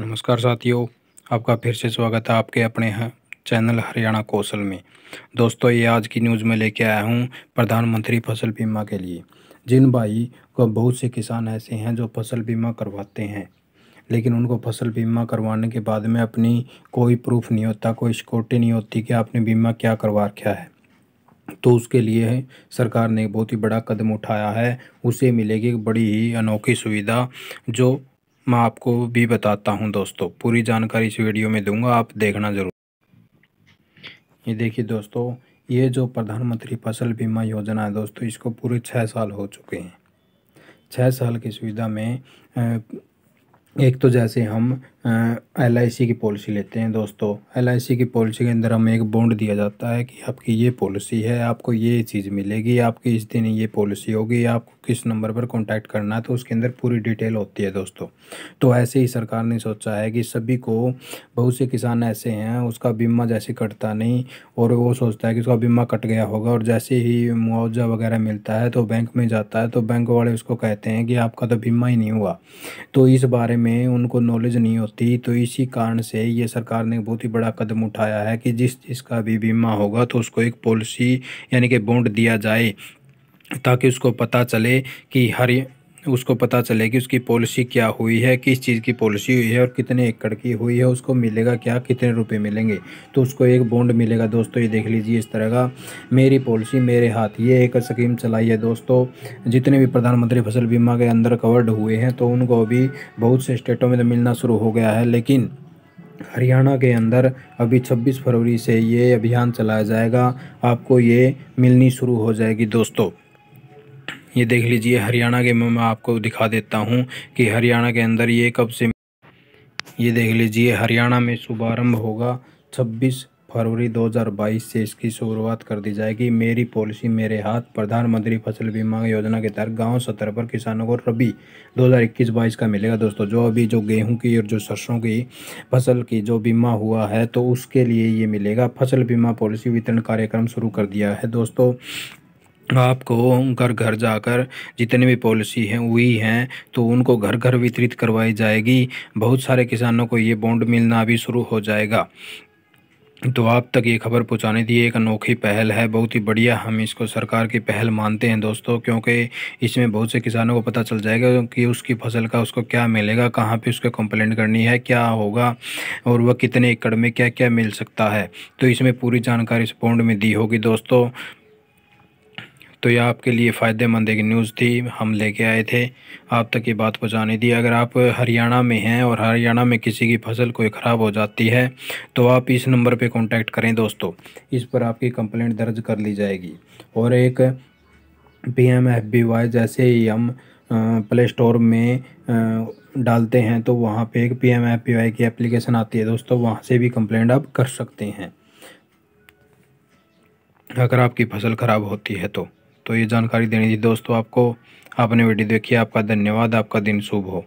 नमस्कार साथियों आपका फिर से स्वागत है आपके अपने हैं चैनल हरियाणा कौशल में दोस्तों ये आज की न्यूज़ में लेके आया हूँ प्रधानमंत्री फसल बीमा के लिए जिन भाई को बहुत से किसान ऐसे हैं जो फसल बीमा करवाते हैं लेकिन उनको फसल बीमा करवाने के बाद में अपनी कोई प्रूफ नहीं होता कोई सिक्योरिटी नहीं होती कि आपने बीमा क्या करवा रखा है तो उसके लिए सरकार ने बहुत ही बड़ा कदम उठाया है उसे मिलेगी बड़ी ही अनोखी सुविधा जो मैं आपको भी बताता हूँ दोस्तों पूरी जानकारी इस वीडियो में दूंगा आप देखना ज़रूर ये देखिए दोस्तों ये जो प्रधानमंत्री फसल बीमा योजना है दोस्तों इसको पूरे छः साल हो चुके हैं छः साल की सुविधा में एक तो जैसे हम एल आई सी की पॉलिसी लेते हैं दोस्तों एल आई सी की पॉलिसी के अंदर हमें एक बॉन्ड दिया जाता है कि आपकी ये पॉलिसी है आपको ये चीज़ मिलेगी आपकी इस दिन ये पॉलिसी होगी आपको किस नंबर पर कॉन्टैक्ट करना है तो उसके अंदर पूरी डिटेल होती है दोस्तों तो ऐसे ही सरकार ने सोचा है कि सभी को बहुत से किसान ऐसे हैं उसका बीमा जैसे कटता नहीं और वो सोचता है कि उसका बीमा कट गया होगा और जैसे ही मुआवजा वगैरह मिलता है तो बैंक में जाता है तो बैंक वाले उसको कहते हैं कि आपका तो बीमा ही नहीं हुआ तो इस बारे में में उनको नॉलेज नहीं होती तो इसी कारण से ये सरकार ने बहुत ही बड़ा कदम उठाया है कि जिस जिसका भी बीमा होगा तो उसको एक पॉलिसी यानी कि बॉन्ड दिया जाए ताकि उसको पता चले कि हर उसको पता चले कि उसकी पॉलिसी क्या हुई है किस चीज़ की पॉलिसी हुई है और कितने एकड़ की हुई है उसको मिलेगा क्या कितने रुपए मिलेंगे तो उसको एक बॉन्ड मिलेगा दोस्तों ये देख लीजिए इस तरह का मेरी पॉलिसी मेरे हाथ ये एक स्कीम चलाई है दोस्तों जितने भी प्रधानमंत्री फसल बीमा के अंदर कवर्ड हुए हैं तो उनको अभी बहुत से स्टेटों में तो मिलना शुरू हो गया है लेकिन हरियाणा के अंदर अभी 26 फरवरी से ये अभियान चलाया जाएगा आपको ये मिलनी शुरू हो जाएगी दोस्तों ये देख लीजिए हरियाणा के मैं आपको दिखा देता हूँ कि हरियाणा के अंदर ये कब से ये देख लीजिए हरियाणा में शुभारंभ होगा 26 फरवरी 2022 से इसकी शुरुआत कर दी जाएगी मेरी पॉलिसी मेरे हाथ प्रधानमंत्री फसल बीमा योजना के तहत गांव सतर पर किसानों को रबी 2021-22 का मिलेगा दोस्तों जो अभी जो गेहूं की और जो सरसों की फसल की जो बीमा हुआ है तो उसके लिए ये मिलेगा फसल बीमा पॉलिसी वितरण कार्यक्रम शुरू कर दिया है दोस्तों आपको घर घर जाकर जितने भी पॉलिसी हैं हुई हैं तो उनको घर घर वितरित करवाई जाएगी बहुत सारे किसानों को ये बॉन्ड मिलना भी शुरू हो जाएगा तो आप तक ये खबर पहुंचाने दी एक अनोखी पहल है बहुत ही बढ़िया हम इसको सरकार की पहल मानते हैं दोस्तों क्योंकि इसमें बहुत से किसानों को पता चल जाएगा कि उसकी फसल का उसको क्या मिलेगा कहाँ पे उसको कंप्लेंट करनी है क्या होगा और वह कितने एकड़ में क्या क्या मिल सकता है तो इसमें पूरी जानकारी इस बॉन्ड में दी होगी दोस्तों तो यह आपके लिए फ़ायदेमंद एक न्यूज़ थी हम लेके आए थे आप तक ये बात पहुँचाने दी अगर आप हरियाणा में हैं और हरियाणा में किसी की फसल कोई ख़राब हो जाती है तो आप इस नंबर पे कांटेक्ट करें दोस्तों इस पर आपकी कंप्लेंट दर्ज कर ली जाएगी और एक P M F B Y जैसे ही हम प्ले स्टोर में डालते हैं तो वहाँ पे एक P M F B Y की एप्लीकेशन आती है दोस्तों वहाँ से भी कंप्लेंट आप कर सकते हैं अगर आपकी फसल ख़राब होती है तो तो ये जानकारी देनी थी दोस्तों आपको आपने वीडियो देखी आपका धन्यवाद आपका दिन शुभ हो